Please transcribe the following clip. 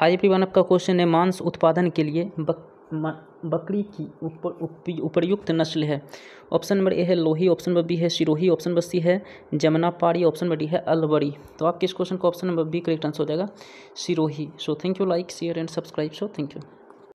high one का question है मांस उत्पादन के लिए बक, बकरी की उपर, उपर्युक्त नस्ल है ऑप्शन नंबर ए है लोही ऑप्शन नंबर बी है सिरोही ऑप्शन नंबर सी है जमनापाड़ी ऑप्शन नंबर डी है अलवरी तो आपके इस क्वेश्चन का option number B correct answer हो जाएगा सिरोही so thank you like share and subscribe so thank you